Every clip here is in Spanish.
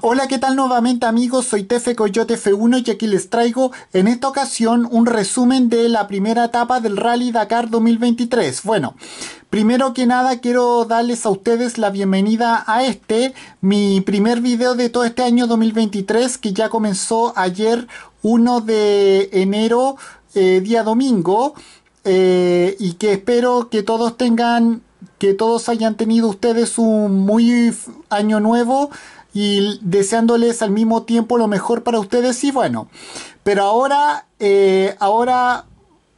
Hola, ¿qué tal nuevamente amigos? Soy Tefe Coyote F1 y aquí les traigo en esta ocasión un resumen de la primera etapa del Rally Dakar 2023. Bueno, Primero que nada quiero darles a ustedes la bienvenida a este, mi primer video de todo este año 2023 que ya comenzó ayer 1 de enero, eh, día domingo, eh, y que espero que todos tengan, que todos hayan tenido ustedes un muy año nuevo y deseándoles al mismo tiempo lo mejor para ustedes y bueno. Pero ahora, eh, ahora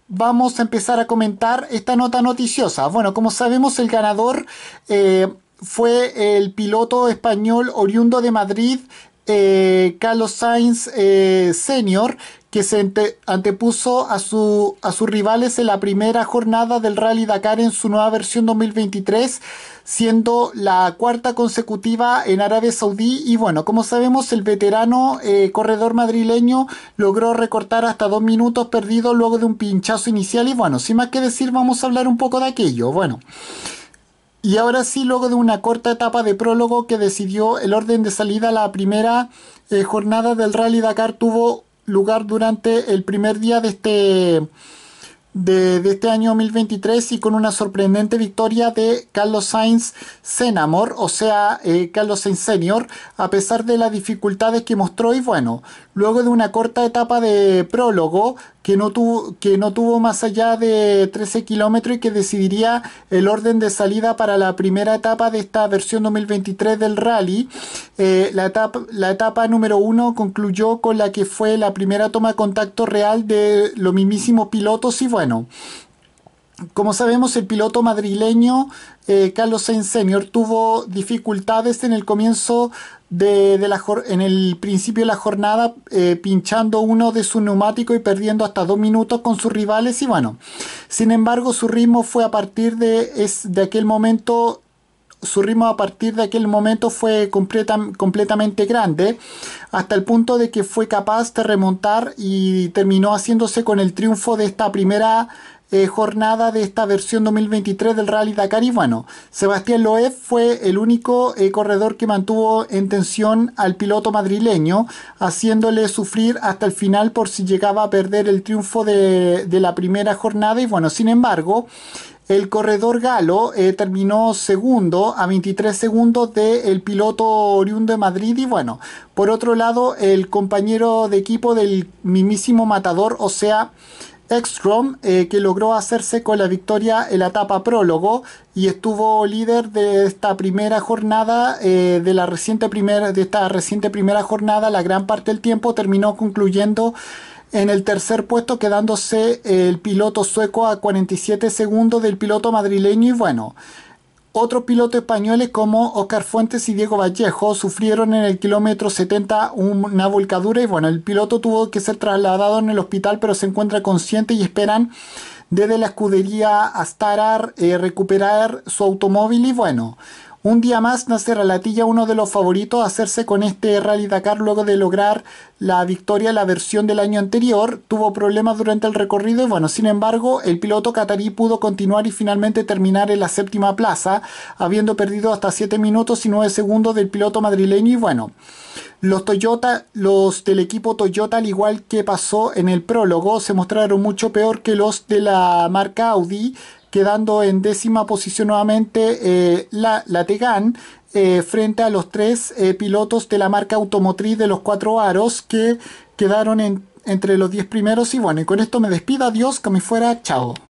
vamos a empezar a comentar esta nota noticiosa. Bueno, como sabemos el ganador eh, fue el piloto español oriundo de Madrid, eh, Carlos Sainz Senior, que se antepuso a, su, a sus rivales en la primera jornada del Rally Dakar en su nueva versión 2023, siendo la cuarta consecutiva en Arabia Saudí. Y bueno, como sabemos, el veterano eh, corredor madrileño logró recortar hasta dos minutos perdidos luego de un pinchazo inicial. Y bueno, sin más que decir, vamos a hablar un poco de aquello. Bueno. Y ahora sí, luego de una corta etapa de prólogo que decidió el orden de salida, la primera eh, jornada del Rally Dakar tuvo lugar durante el primer día de este, de, este año 2023 y con una sorprendente victoria de Carlos Sainz Senamor, o sea, eh, Carlos Sainz Senior, a pesar de las dificultades que mostró y bueno, luego de una corta etapa de prólogo, que no tuvo, que no tuvo más allá de 13 kilómetros y que decidiría el orden de salida para la primera etapa de esta versión 2023 del rally. Eh, la, etapa, la etapa número uno concluyó con la que fue la primera toma de contacto real de los mismísimos pilotos y bueno, como sabemos, el piloto madrileño eh, Carlos Sainz Senior tuvo dificultades en el comienzo de, la en el principio de la jornada, eh, pinchando uno de su neumático y perdiendo hasta dos minutos con sus rivales. Y bueno, sin embargo, su ritmo fue a partir de, es, de aquel momento su ritmo a partir de aquel momento fue completamente grande, hasta el punto de que fue capaz de remontar y terminó haciéndose con el triunfo de esta primera eh, jornada de esta versión 2023 del Rally Dakar. Y bueno, Sebastián Loeb fue el único eh, corredor que mantuvo en tensión al piloto madrileño, haciéndole sufrir hasta el final por si llegaba a perder el triunfo de, la primera jornada. Y bueno, sin embargo, el corredor galo eh, terminó segundo a 23 segundos del piloto oriundo de Madrid y bueno, por otro lado el compañero de equipo del mismísimo matador, o sea, Ekstrom, eh, que logró hacerse con la victoria en la etapa prólogo y estuvo líder de esta primera jornada, eh, de, la reciente primera de esta reciente primera jornada, la gran parte del tiempo terminó concluyendo en el tercer puesto, quedándose el piloto sueco a 47 segundos del piloto madrileño y bueno. Otros pilotos españoles como Oscar Fuentes y Diego Vallejo sufrieron en el kilómetro 70 una volcadura y bueno, el piloto tuvo que ser trasladado en el hospital pero se encuentra consciente y esperan desde la escudería hasta eh, recuperar su automóvil y bueno, un día más, nace latilla uno de los favoritos a hacerse con este Rally Dakar luego de lograr la victoria en la versión del año anterior, tuvo problemas durante el recorrido y bueno, sin embargo, el piloto catarí pudo continuar y finalmente terminar en la séptima plaza, habiendo perdido hasta 7 minutos y 9 segundos del piloto madrileño y bueno, los Toyota, los del equipo Toyota, al igual que pasó en el prólogo, se mostraron mucho peor que los de la marca Audi, quedando en décima posición nuevamente eh, la, la eh, frente a los tres eh, pilotos de la marca automotriz de los cuatro aros que quedaron entre los diez primeros. Y bueno, y con esto me despido, adiós, que me fuera, chao.